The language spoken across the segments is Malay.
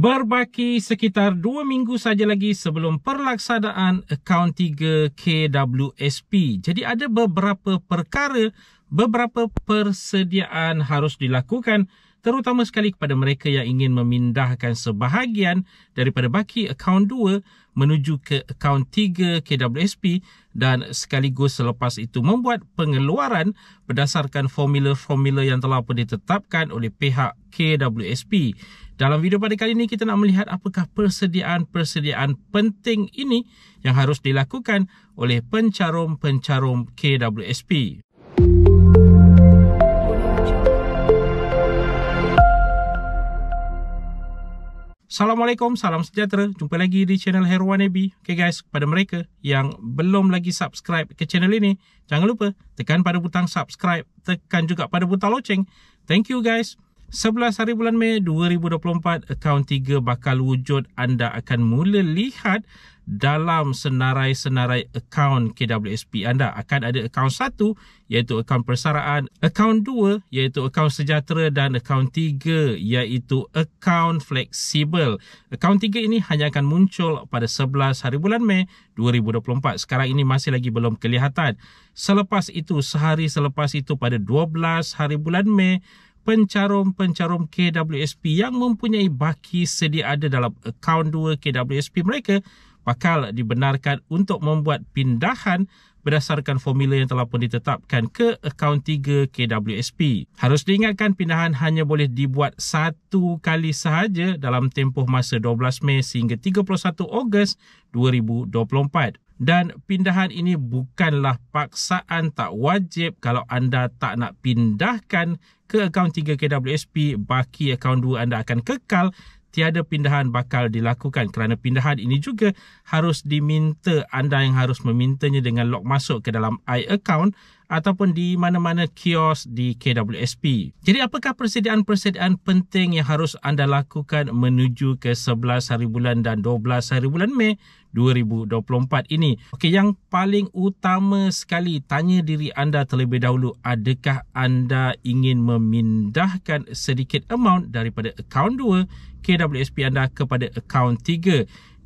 Berbaki sekitar 2 minggu saja lagi sebelum perlaksanaan akaun 3 KWSP. Jadi ada beberapa perkara, beberapa persediaan harus dilakukan terutama sekali kepada mereka yang ingin memindahkan sebahagian daripada baki akaun 2 menuju ke akaun 3 KWSP dan sekaligus selepas itu membuat pengeluaran berdasarkan formula-formula yang telah pun ditetapkan oleh pihak KWSP. Dalam video pada kali ini kita nak melihat apakah persediaan-persediaan penting ini yang harus dilakukan oleh pencarum-pencarum KWSP. Assalamualaikum, salam sejahtera. Jumpa lagi di channel Herwan AB. Okay guys, kepada mereka yang belum lagi subscribe ke channel ini, jangan lupa tekan pada butang subscribe, tekan juga pada butang loceng. Thank you guys. 11 hari bulan Mei 2024, akaun 3 bakal wujud. Anda akan mula lihat dalam senarai-senarai akaun KWSP anda. Akan ada akaun satu iaitu akaun persaraan, akaun dua iaitu akaun sejahtera dan akaun tiga iaitu akaun fleksibel. Akaun tiga ini hanya akan muncul pada 11 hari bulan Mei 2024. Sekarang ini masih lagi belum kelihatan. Selepas itu, sehari selepas itu pada 12 hari bulan Mei, pencarum-pencarum KWSP yang mempunyai baki sedia ada dalam akaun 2 KWSP mereka bakal dibenarkan untuk membuat pindahan berdasarkan formula yang telah pun ditetapkan ke akaun 3 KWSP. Harus diingatkan pindahan hanya boleh dibuat satu kali sahaja dalam tempoh masa 12 Mei sehingga 31 Ogos 2024. Dan pindahan ini bukanlah paksaan tak wajib kalau anda tak nak pindahkan ke akaun 3 KWSP, baki akaun 2 anda akan kekal tiada pindahan bakal dilakukan kerana pindahan ini juga harus diminta anda yang harus memintanya dengan log masuk ke dalam i account ataupun di mana-mana kios di KWSP. Jadi apakah persediaan-persediaan penting yang harus anda lakukan menuju ke 11 hari bulan dan 12 hari bulan Mei 2024 ini? Okey, yang paling utama sekali tanya diri anda terlebih dahulu adakah anda ingin memindahkan sedikit amount daripada akaun 2 KWSP anda kepada akaun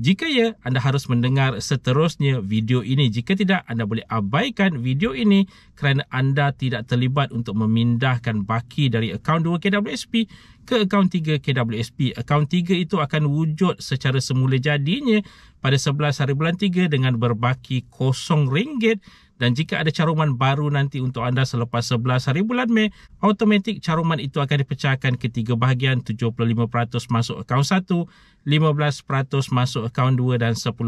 jika ya, anda harus mendengar seterusnya video ini. Jika tidak, anda boleh abaikan video ini kerana anda tidak terlibat untuk memindahkan baki dari akaun 2KWSP ke akaun 3KWSP. Akaun 3 itu akan wujud secara semula jadinya pada 11 hari bulan 3 dengan berbaki kosong ringgit dan jika ada caruman baru nanti untuk anda selepas 11 hari bulan Mei, automatik caruman itu akan dipecahkan ke tiga bahagian 75% masuk akaun 1, 15% masuk akaun 2 dan 10%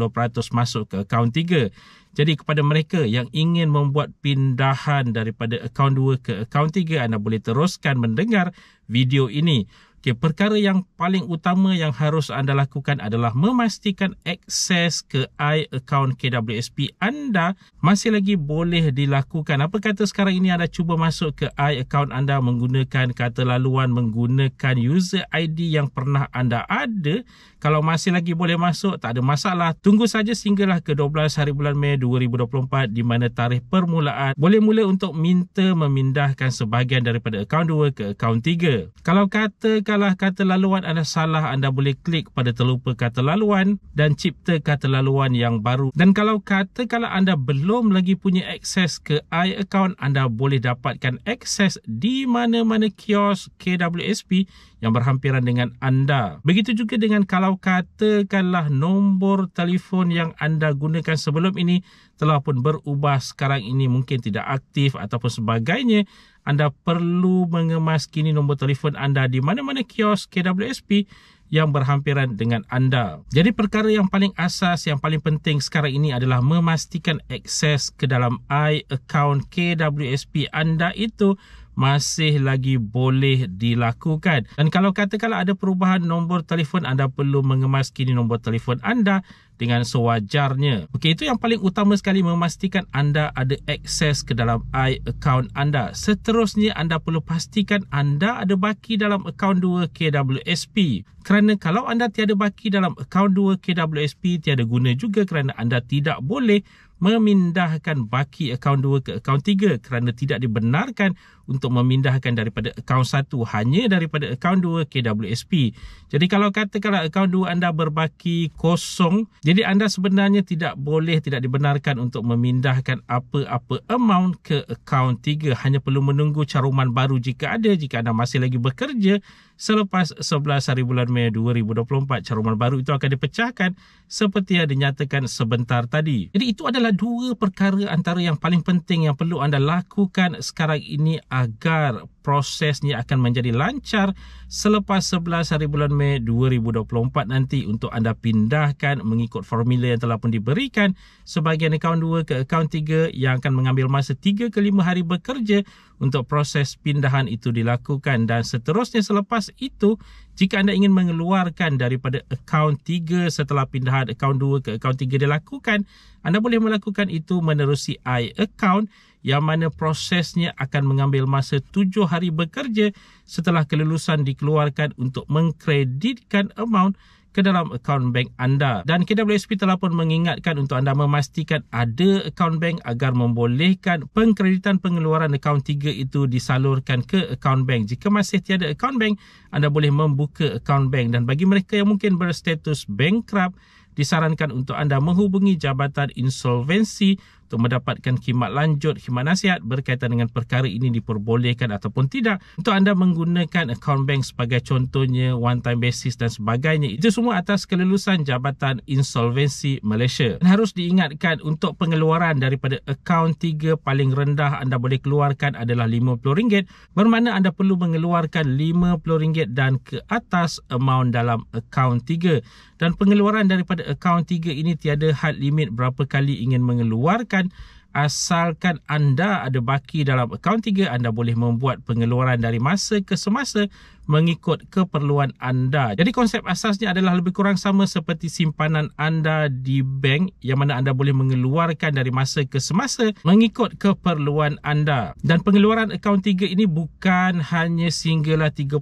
masuk ke akaun 3. Jadi kepada mereka yang ingin membuat pindahan daripada akaun 2 ke akaun 3, anda boleh teruskan mendengar video ini. Okay, perkara yang paling utama yang harus anda lakukan adalah memastikan akses ke i-account KWSP anda masih lagi boleh dilakukan. Apa kata sekarang ini anda cuba masuk ke i-account anda menggunakan kata laluan, menggunakan user ID yang pernah anda ada kalau masih lagi boleh masuk, tak ada masalah. Tunggu saja sehinggalah ke 12 hari bulan Mei 2024 di mana tarikh permulaan boleh mula untuk minta memindahkan sebahagian daripada akaun 2 ke akaun 3. Kalau katakanlah kata laluan anda salah, anda boleh klik pada terlupa kata laluan dan cipta kata laluan yang baru. Dan kalau kata katakanlah anda belum lagi punya akses ke i iAccount, anda boleh dapatkan akses di mana-mana kios KWSP yang berhampiran dengan anda. Begitu juga dengan kalau katakanlah nombor telefon yang anda gunakan sebelum ini telah pun berubah sekarang ini mungkin tidak aktif ataupun sebagainya anda perlu mengemas kini nombor telefon anda di mana-mana kios KWSP yang berhampiran dengan anda. Jadi perkara yang paling asas yang paling penting sekarang ini adalah memastikan akses ke dalam i account KWSP anda itu masih lagi boleh dilakukan. Dan kalau katakanlah ada perubahan nombor telefon, anda perlu mengemaskini nombor telefon anda dengan sewajarnya. Okey, itu yang paling utama sekali memastikan anda ada akses ke dalam i-account anda. Seterusnya, anda perlu pastikan anda ada baki dalam akaun 2 KWSP. Kerana kalau anda tiada baki dalam akaun 2 KWSP, tiada guna juga kerana anda tidak boleh memindahkan baki akaun 2 ke akaun 3 kerana tidak dibenarkan untuk memindahkan daripada akaun 1 hanya daripada akaun 2 KWSP. Jadi kalau katakanlah akaun 2 anda berbaki kosong jadi anda sebenarnya tidak boleh, tidak dibenarkan untuk memindahkan apa-apa amount ke akaun 3. Hanya perlu menunggu caruman baru jika ada, jika anda masih lagi bekerja selepas 11 hari bulan Mei 2024. Caruman baru itu akan dipecahkan seperti yang dinyatakan sebentar tadi. Jadi itu adalah dua perkara antara yang paling penting yang perlu anda lakukan sekarang ini agar prosesnya akan menjadi lancar selepas 11 hari bulan Mei 2024 nanti untuk anda pindahkan mengikut formula yang telah pun diberikan sebahagian akaun 2 ke akaun 3 yang akan mengambil masa 3 ke 5 hari bekerja untuk proses pindahan itu dilakukan dan seterusnya selepas itu jika anda ingin mengeluarkan daripada akaun 3 setelah pindahan akaun 2 ke akaun 3 dilakukan, anda boleh melakukan itu menerusi iAccount yang mana prosesnya akan mengambil masa 7 hari bekerja setelah kelulusan dikeluarkan untuk mengkreditkan amount ke dalam akaun bank anda dan KWSP telah pun mengingatkan untuk anda memastikan ada akaun bank agar membolehkan pengkreditan pengeluaran akaun 3 itu disalurkan ke akaun bank. Jika masih tiada akaun bank, anda boleh membuka akaun bank dan bagi mereka yang mungkin berstatus bankrupt, disarankan untuk anda menghubungi Jabatan Insolvensi untuk mendapatkan khidmat lanjut, khidmat nasihat berkaitan dengan perkara ini diperbolehkan ataupun tidak untuk anda menggunakan account bank sebagai contohnya one time basis dan sebagainya. Itu semua atas kelulusan Jabatan Insolvensi Malaysia. Dan harus diingatkan untuk pengeluaran daripada account tiga paling rendah anda boleh keluarkan adalah RM50 bermakna anda perlu mengeluarkan RM50 dan ke atas amount dalam account tiga dan pengeluaran daripada account tiga ini tiada had limit berapa kali ingin mengeluarkan kewangan asalkan anda ada baki dalam akaun tiga, anda boleh membuat pengeluaran dari masa ke semasa mengikut keperluan anda. Jadi konsep asasnya adalah lebih kurang sama seperti simpanan anda di bank yang mana anda boleh mengeluarkan dari masa ke semasa mengikut keperluan anda. Dan pengeluaran akaun tiga ini bukan hanya sehinggalah 31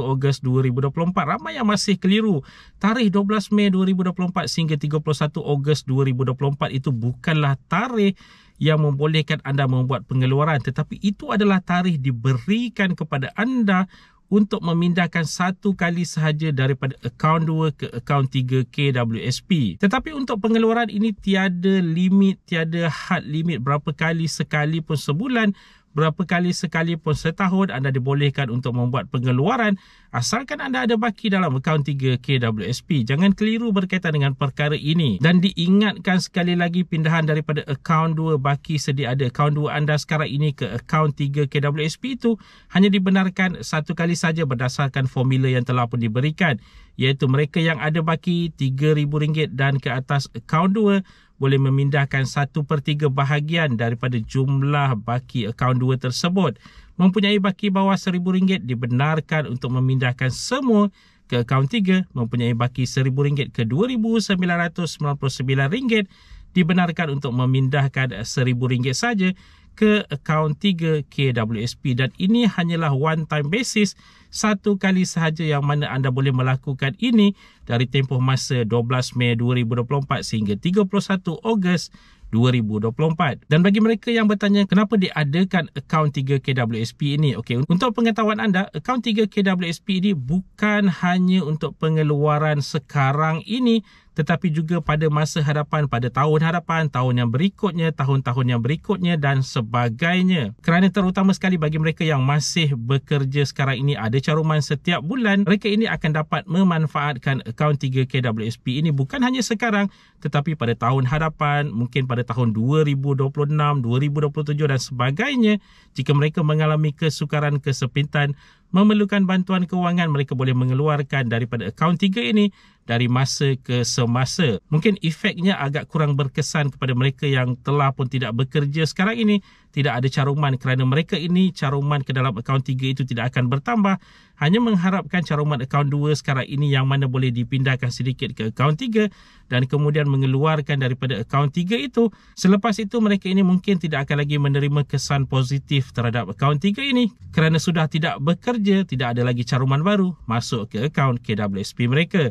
Ogos 2024. Ramai yang masih keliru. Tarikh 12 Mei 2024 sehingga 31 Ogos 2024 itu bukanlah tarikh yang membolehkan anda membuat pengeluaran tetapi itu adalah tarikh diberikan kepada anda untuk memindahkan satu kali sahaja daripada akaun 2 ke akaun 3 KWSP. Tetapi untuk pengeluaran ini tiada limit, tiada had limit berapa kali sekali pun sebulan berapa kali sekali pun setahun anda dibolehkan untuk membuat pengeluaran asalkan anda ada baki dalam akaun 3KWSP. Jangan keliru berkaitan dengan perkara ini. Dan diingatkan sekali lagi pindahan daripada akaun 2 baki sedia ada akaun 2 anda sekarang ini ke akaun 3KWSP itu hanya dibenarkan satu kali saja berdasarkan formula yang telah pun diberikan iaitu mereka yang ada baki RM3,000 dan ke atas akaun 2 boleh memindahkan 1 per 3 bahagian daripada jumlah baki akaun 2 tersebut. Mempunyai baki bawah RM1,000 dibenarkan untuk memindahkan semua ke akaun 3 mempunyai baki RM1,000 ke RM2,999 dibenarkan untuk memindahkan RM1,000 saja ke akaun 3KWSP dan ini hanyalah one time basis satu kali sahaja yang mana anda boleh melakukan ini dari tempoh masa 12 Mei 2024 sehingga 31 Ogos 2024. Dan bagi mereka yang bertanya kenapa diadakan akaun 3KWSP ini, okay untuk pengetahuan anda, akaun 3KWSP ini bukan hanya untuk pengeluaran sekarang ini tetapi juga pada masa hadapan, pada tahun hadapan, tahun yang berikutnya, tahun-tahun yang berikutnya dan sebagainya. Kerana terutama sekali bagi mereka yang masih bekerja sekarang ini ada caruman setiap bulan, mereka ini akan dapat memanfaatkan akaun 3KWSP ini bukan hanya sekarang tetapi pada tahun hadapan, mungkin pada tahun 2026, 2027 dan sebagainya jika mereka mengalami kesukaran, kesepintan memerlukan bantuan kewangan mereka boleh mengeluarkan daripada akaun tiga ini dari masa ke semasa. Mungkin efeknya agak kurang berkesan kepada mereka yang telah pun tidak bekerja sekarang ini tidak ada caruman kerana mereka ini caruman ke dalam akaun tiga itu tidak akan bertambah hanya mengharapkan caruman akaun dua sekarang ini yang mana boleh dipindahkan sedikit ke akaun tiga dan kemudian mengeluarkan daripada akaun tiga itu selepas itu mereka ini mungkin tidak akan lagi menerima kesan positif terhadap akaun tiga ini kerana sudah tidak bekerja tidak ada lagi caruman baru masuk ke akaun KWSP mereka